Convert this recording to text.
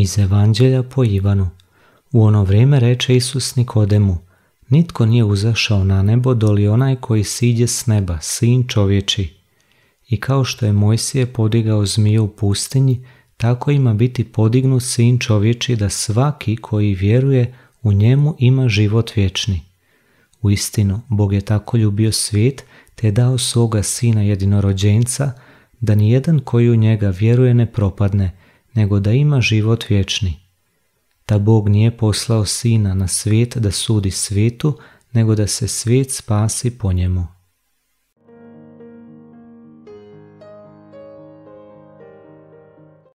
Iz Evanđelja po Ivanu. U ono vrijeme reče Isus Nikodemu, nitko nije uzašao na nebo doli onaj koji siđe s neba, sin čovječi. I kao što je Mojsije podigao zmiju u pustinji, tako ima biti podignut sin čovječi da svaki koji vjeruje u njemu ima život vječni. U istinu, Bog je tako ljubio svijet te je dao svoga sina jedinorođenca, da nijedan koji u njega vjeruje ne propadne, nego da ima život vječni. Da Bog nije poslao sina na svijet da sudi svijetu, nego da se svijet spasi po njemu.